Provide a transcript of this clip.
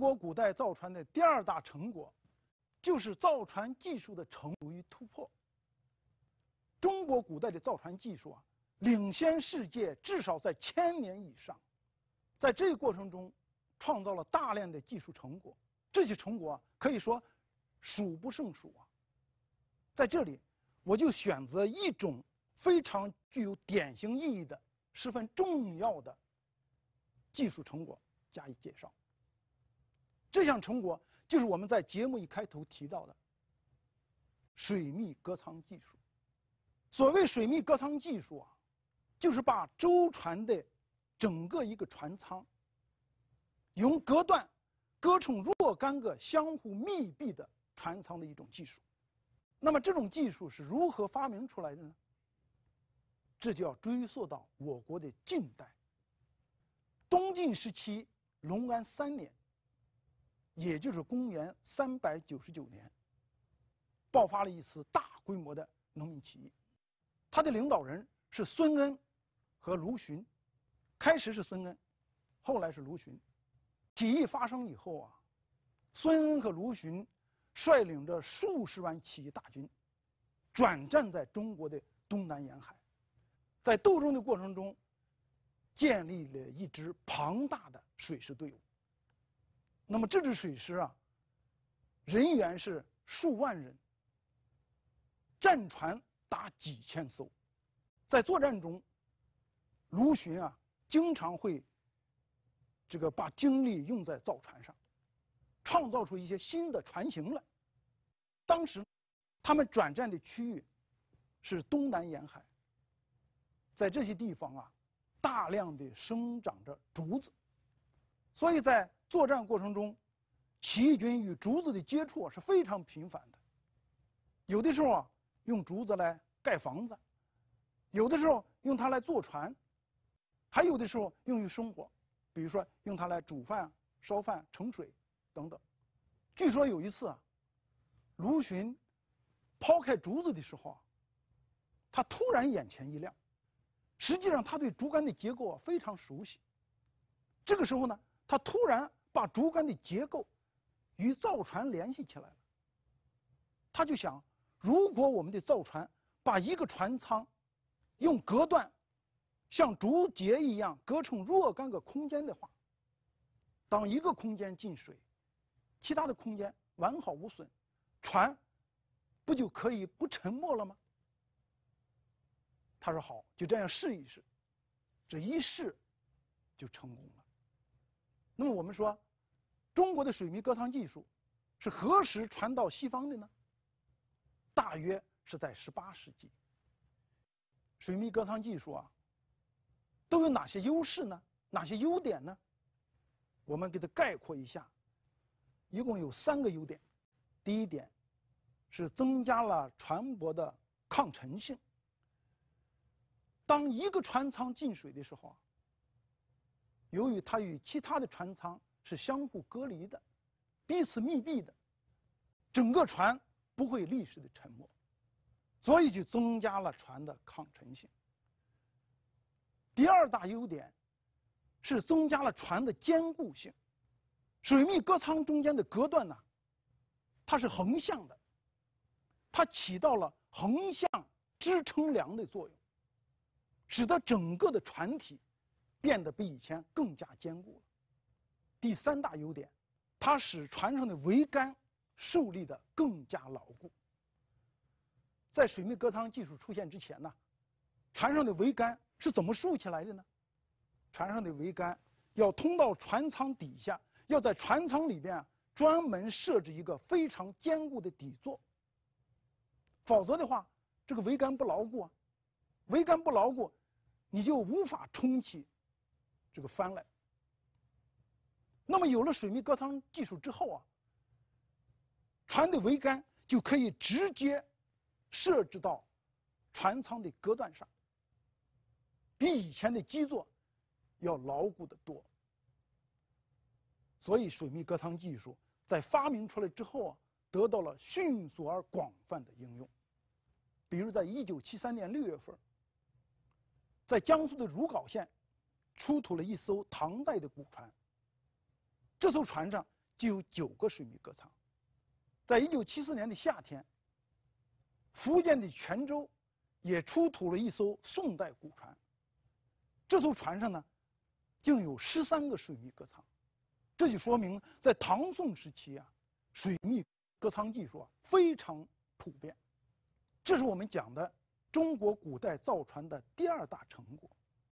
中国古代造船的第二大成果，就是造船技术的成熟与突破。中国古代的造船技术啊，领先世界至少在千年以上，在这个过程中，创造了大量的技术成果，这些成果可以说数不胜数啊。在这里，我就选择一种非常具有典型意义的、十分重要的技术成果加以介绍。这项成果就是我们在节目一开头提到的“水密隔舱技术”。所谓“水密隔舱技术”啊，就是把舟船的整个一个船舱用隔断隔成若干个相互密闭的船舱的一种技术。那么，这种技术是如何发明出来的呢？这就要追溯到我国的近代。东晋时期，隆安三年。也就是公元三百九十九年，爆发了一次大规模的农民起义，他的领导人是孙恩和卢循，开始是孙恩，后来是卢循。起义发生以后啊，孙恩和卢循率领着数十万起义大军，转战在中国的东南沿海，在斗争的过程中，建立了一支庞大的水师队伍。那么这支水师啊，人员是数万人，战船达几千艘，在作战中，卢循啊经常会这个把精力用在造船上，创造出一些新的船型来。当时他们转战的区域是东南沿海，在这些地方啊，大量的生长着竹子，所以在。作战过程中，起义军与竹子的接触是非常频繁的。有的时候啊，用竹子来盖房子；有的时候用它来坐船；还有的时候用于生火，比如说用它来煮饭、烧饭、盛水等等。据说有一次啊，卢寻抛开竹子的时候啊，他突然眼前一亮。实际上他对竹竿的结构啊非常熟悉。这个时候呢，他突然。把竹竿的结构与造船联系起来了。他就想，如果我们的造船把一个船舱用隔断，像竹节一样隔成若干个空间的话，当一个空间进水，其他的空间完好无损，船不就可以不沉没了吗？他说好，就这样试一试。这一试，就成功了。那么我们说，中国的水密隔舱技术是何时传到西方的呢？大约是在十八世纪。水密隔舱技术啊，都有哪些优势呢？哪些优点呢？我们给它概括一下，一共有三个优点。第一点是增加了船舶的抗沉性。当一个船舱进水的时候啊。由于它与其他的船舱是相互隔离的，彼此密闭的，整个船不会立时的沉没，所以就增加了船的抗沉性。第二大优点是增加了船的坚固性。水密隔舱中间的隔断呢，它是横向的，它起到了横向支撑梁的作用，使得整个的船体。变得比以前更加坚固了。第三大优点，它使船上的桅杆受力的更加牢固。在水密隔舱技术出现之前呢，船上的桅杆是怎么竖起来的呢？船上的桅杆要通到船舱底下，要在船舱里边专门设置一个非常坚固的底座。否则的话，这个桅杆不牢固，啊，桅杆不牢固，你就无法充气。这个翻来。那么有了水密隔舱技术之后啊，船的桅杆就可以直接设置到船舱的隔断上，比以前的基座要牢固得多。所以，水密隔舱技术在发明出来之后啊，得到了迅速而广泛的应用。比如，在一九七三年六月份，在江苏的如皋县。出土了一艘唐代的古船，这艘船上就有九个水密隔舱。在一九七四年的夏天，福建的泉州也出土了一艘宋代古船。这艘船上呢，竟有十三个水密隔舱，这就说明在唐宋时期啊，水密隔舱技术啊非常普遍。这是我们讲的中国古代造船的第二大成果。